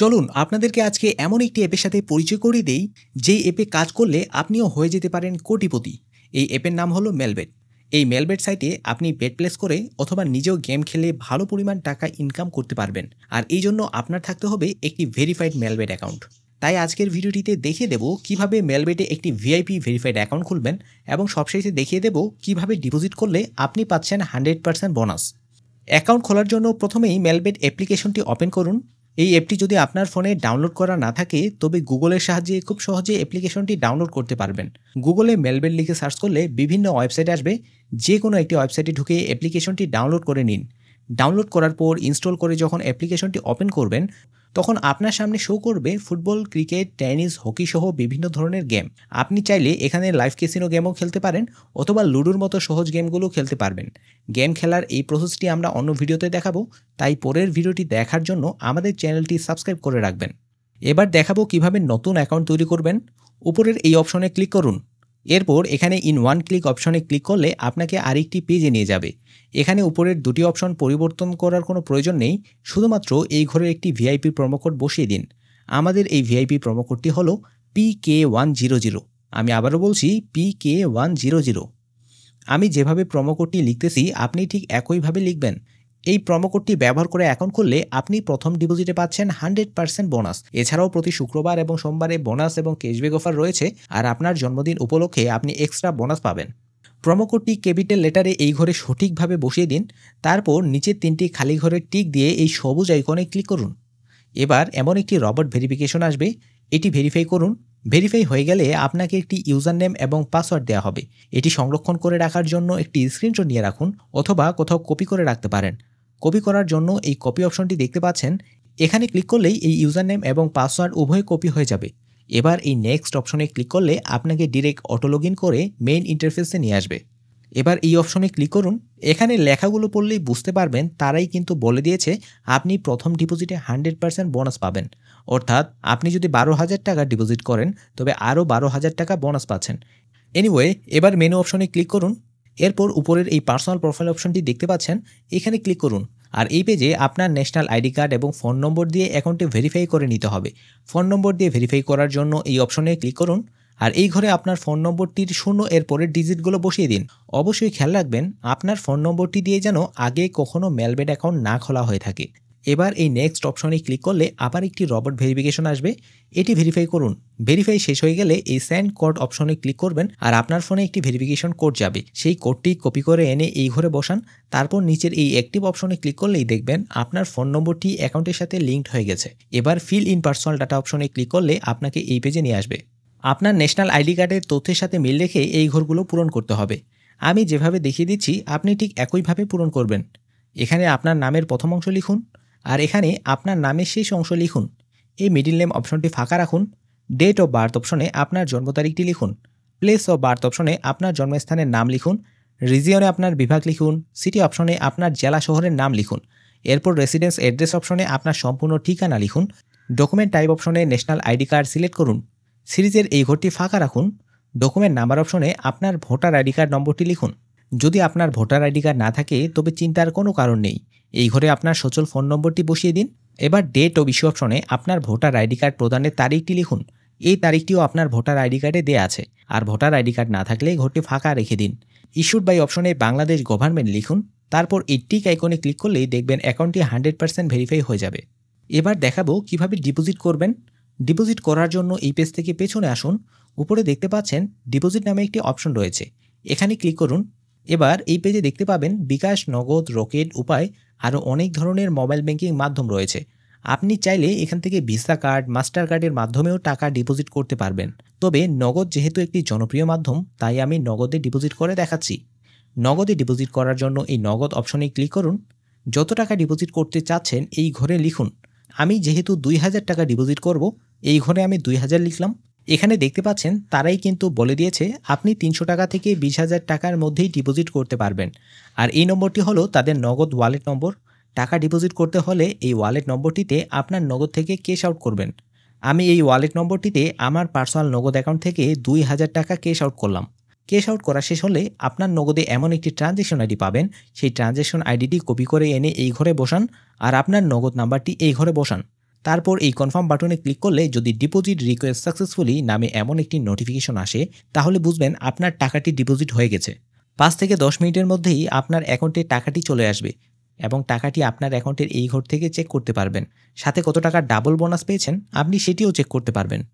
চলুন আপনাদেরকে আজকে এমন একটি অ্যাপের সাথে পরিচয় করিয়ে দেই যেই অ্যাপে কাজ করলে আপনিও হয়ে যেতে পারেন কোটিপতি এই অ্যাপের নাম হলো মেলবেট এই মেলবেট সাইটে আপনি বেট প্লেস করে অথবা নিজেও গেম খেলে ভালো পরিমাণ টাকা ইনকাম করতে পারবেন আর এই জন্য আপনার থাকতে হবে একটি ভেরিফাইড মেলবেট অ্যাকাউন্ট তাই আজকের ভিডিওটিতে দেখিয়ে দেবো কিভাবে মেলবেটে একটি ভিআইপি ভেরিফাইড অ্যাকাউন্ট খুলবেন এবং সবশেষে দেখিয়ে দেবো কিভাবে ডিপোজিট করলে আপনি পাচ্ছেন হান্ড্রেড পার্সেন্ট বোনাস অ্যাকাউন্ট খোলার জন্য প্রথমেই মেলবেট অ্যাপ্লিকেশনটি ওপেন করুন এই অ্যাপটি যদি আপনার ফোনে ডাউনলোড করা না থাকে তবে গুগলের সাহায্যে খুব সহজে অ্যাপ্লিকেশনটি ডাউনলোড করতে পারবেন গুগলে মেলবেট লিখে সার্চ করলে বিভিন্ন ওয়েবসাইট আসবে যে কোনো একটি ওয়েবসাইটে ঢুকে অ্যাপ্লিকেশনটি ডাউনলোড করে নিন ডাউনলোড করার পর ইনস্টল করে যখন অ্যাপ্লিকেশনটি ওপেন করবেন তখন আপনার সামনে শো করবে ফুটবল ক্রিকেট টেনিস হকি সহ বিভিন্ন ধরনের গেম আপনি চাইলে এখানে লাইভ ক্যাসিনো গেমও খেলতে পারেন অথবা লুডোর মতো সহজ গেমগুলো খেলতে পারবেন গেম খেলার এই প্রসেসটি আমরা অন্য ভিডিওতে দেখাবো তাই পরের ভিডিওটি দেখার জন্য আমাদের চ্যানেলটি সাবস্ক্রাইব করে রাখবেন এবার দেখাবো কিভাবে নতুন অ্যাকাউন্ট তৈরি করবেন উপরের এই অপশনে ক্লিক করুন এরপর এখানে ইন ওয়ান ক্লিক অপশনে ক্লিক করলে আপনাকে আরেকটি পেজে নিয়ে যাবে এখানে উপরের দুটি অপশন পরিবর্তন করার কোনো প্রয়োজন নেই শুধুমাত্র এই ঘরের একটি ভিআইপি প্রমোকোড বসিয়ে দিন আমাদের এই ভিআইপি প্রমোকোডটি হল P K one zero zero আমি আবারও বলছি P K one zero zero আমি যেভাবে প্রমোকোডটি লিখতেছি আপনি ঠিক একইভাবে লিখবেন এই প্রোমো কোডটি ব্যবহার করে অ্যাকাউন্ট খুললে আপনি প্রথম ডিপোজিটে পাচ্ছেন হান্ড্রেড পার্সেন্ট বোনাস এছাড়াও প্রতি শুক্রবার এবং সোমবারে বোনাস এবং ক্যাশব্যাক অফার রয়েছে আর আপনার জন্মদিন উপলক্ষে আপনি এক্সট্রা বোনাস পাবেন কোডটি ক্যাপিটাল লেটারে এই ঘরে সঠিকভাবে বসিয়ে দিন তারপর নিচের তিনটি খালি ঘরের টিক দিয়ে এই সবুজ আইকনে ক্লিক করুন এবার এমন একটি রবট ভেরিফিকেশন আসবে এটি ভেরিফাই করুন ভেরিফাই হয়ে গেলে আপনাকে একটি ইউজার নেম এবং পাসওয়ার্ড দেওয়া হবে এটি সংরক্ষণ করে রাখার জন্য একটি স্ক্রিনশট নিয়ে রাখুন অথবা কোথাও কপি করে রাখতে পারেন কপি করার জন্য এই কপি অপশনটি দেখতে পাচ্ছেন এখানে ক্লিক করলেই এই ইউজার নেম এবং পাসওয়ার্ড উভয় কপি হয়ে যাবে এবার এই নেক্সট অপশনে ক্লিক করলে আপনাকে ডিরেক্ট অটো লগ করে মেইন ইন্টারফেসে নিয়ে আসবে এবার এই অপশনে ক্লিক করুন এখানে লেখাগুলো পড়লেই বুঝতে পারবেন তারাই কিন্তু বলে দিয়েছে আপনি প্রথম ডিপোজিটে হান্ড্রেড পার্সেন্ট বোনাস পাবেন অর্থাৎ আপনি যদি বারো হাজার টাকা ডিপোজিট করেন তবে আরও বারো হাজার টাকা বোনাস পাচ্ছেন এনিওয়ে এবার মেনু অপশনে ক্লিক করুন এরপর উপরের এই পার্সোনাল প্রোফাইল অপশনটি দেখতে পাচ্ছেন এখানে ক্লিক করুন আর এই পেজে আপনার ন্যাশনাল আইডি কার্ড এবং ফোন নম্বর দিয়ে অ্যাকাউন্টটি ভেরিফাই করে নিতে হবে ফোন নম্বর দিয়ে ভেরিফাই করার জন্য এই অপশনে ক্লিক করুন আর এই ঘরে আপনার ফোন নম্বরটির শূন্য এর পরের ডিজিটগুলো বসিয়ে দিন অবশ্যই খেয়াল রাখবেন আপনার ফোন নম্বরটি দিয়ে যেন আগে কখনও মেলবেড অ্যাকাউন্ট না খোলা হয়ে থাকে এবার এই নেক্সট অপশনে ক্লিক করলে আবার একটি রবট ভেরিফিকেশন আসবে এটি ভেরিফাই করুন ভেরিফাই শেষ হয়ে গেলে এই স্যান্ড কোড অপশনে ক্লিক করবেন আর আপনার ফোনে একটি ভেরিফিকেশন কোড যাবে সেই কোডটি কপি করে এনে এই ঘরে বসান তারপর নিচের এই অ্যাক্টিভ অপশনে ক্লিক করলেই দেখবেন আপনার ফোন নম্বরটি অ্যাকাউন্টের সাথে লিঙ্কড হয়ে গেছে এবার ফিল ইন পার্সোনাল ডাটা অপশনে ক্লিক করলে আপনাকে এই পেজে নিয়ে আসবে আপনার ন্যাশনাল আইডি কার্ডের তথ্যের সাথে মিল রেখে এই ঘরগুলো পূরণ করতে হবে আমি যেভাবে দেখিয়ে দিচ্ছি আপনি ঠিক একইভাবে পূরণ করবেন এখানে আপনার নামের প্রথম অংশ লিখুন আর এখানে আপনার নামের শেষ অংশ লিখুন এই মিডিল নেম অপশনটি ফাঁকা রাখুন ডেট অফ বার্থ অপশনে আপনার জন্ম তারিখটি লিখুন প্লেস অফ বার্থ অপশনে আপনার জন্মস্থানের নাম লিখুন রিজিয়নে আপনার বিভাগ লিখুন সিটি অপশনে আপনার জেলা শহরের নাম লিখুন এরপর রেসিডেন্স অ্যাড্রেস অপশনে আপনার সম্পূর্ণ ঠিকানা লিখুন ডকুমেন্ট টাইপ অপশনে ন্যাশনাল আইডি কার্ড সিলেক্ট করুন সিরিজের এই ঘরটি ফাঁকা রাখুন ডকুমেন্ট নাম্বার অপশনে আপনার ভোটার আইডি কার্ড নম্বরটি লিখুন যদি আপনার ভোটার আইডি কার্ড না থাকে তবে চিন্তার কোনো কারণ নেই এই ঘরে আপনার সচল ফোন নম্বরটি বসিয়ে দিন এবার ডেট ও ইস্যু অপশনে আপনার ভোটার আইডি কার্ড প্রদানের তারিখটি লিখুন এই তারিখটিও আপনার ভোটার আইডি কার্ডে দেয়া আছে আর ভোটার আইডি কার্ড না থাকলে ঘরটি ফাঁকা রেখে দিন ইস্যুড বাই অপশনে বাংলাদেশ গভর্নমেন্ট লিখুন তারপর এই টিক আইকনে ক্লিক করলেই দেখবেন অ্যাকাউন্টটি হান্ড্রেড পার্সেন্ট ভেরিফাই হয়ে যাবে এবার দেখাবো কিভাবে ডিপোজিট করবেন ডিপোজিট করার জন্য এই পেজ থেকে পেছনে আসুন উপরে দেখতে পাচ্ছেন ডিপোজিট নামে একটি অপশন রয়েছে এখানে ক্লিক করুন এবার এই পেজে দেখতে পাবেন বিকাশ নগদ রকেট উপায় আরও অনেক ধরনের মোবাইল ব্যাংকিং মাধ্যম রয়েছে আপনি চাইলে এখান থেকে ভিসা কার্ড মাস্টার কার্ডের মাধ্যমেও টাকা ডিপোজিট করতে পারবেন তবে নগদ যেহেতু একটি জনপ্রিয় মাধ্যম তাই আমি নগদে ডিপোজিট করে দেখাচ্ছি নগদে ডিপোজিট করার জন্য এই নগদ অপশনে ক্লিক করুন যত টাকা ডিপোজিট করতে চাচ্ছেন এই ঘরে লিখুন আমি যেহেতু দুই হাজার টাকা ডিপোজিট করব এই ঘরে আমি দুই হাজার লিখলাম এখানে দেখতে পাচ্ছেন তারাই কিন্তু বলে দিয়েছে আপনি তিনশো টাকা থেকে বিশ হাজার টাকার মধ্যেই ডিপোজিট করতে পারবেন আর এই নম্বরটি হলো তাদের নগদ ওয়ালেট নম্বর টাকা ডিপোজিট করতে হলে এই ওয়ালেট নম্বরটিতে আপনার নগদ থেকে ক্যাশ আউট করবেন আমি এই ওয়ালেট নম্বরটিতে আমার পার্সোনাল নগদ অ্যাকাউন্ট থেকে দুই হাজার টাকা ক্যাশ আউট করলাম ক্যাশ আউট করা শেষ হলে আপনার নগদে এমন একটি ট্রানজ্যাকশন আইডি পাবেন সেই ট্রানজ্যাকশন আইডিটি কপি করে এনে এই ঘরে বসান আর আপনার নগদ নাম্বারটি এই ঘরে বসান তারপর এই কনফার্ম বাটনে ক্লিক করলে যদি ডিপোজিট রিকোয়েস্ট সাকসেসফুলি নামে এমন একটি নোটিফিকেশন আসে তাহলে বুঝবেন আপনার টাকাটি ডিপোজিট হয়ে গেছে পাঁচ থেকে দশ মিনিটের মধ্যেই আপনার অ্যাকাউন্টে টাকাটি চলে আসবে এবং টাকাটি আপনার অ্যাকাউন্টের এই ঘর থেকে চেক করতে পারবেন সাথে কত টাকা ডাবল বোনাস পেয়েছেন আপনি সেটিও চেক করতে পারবেন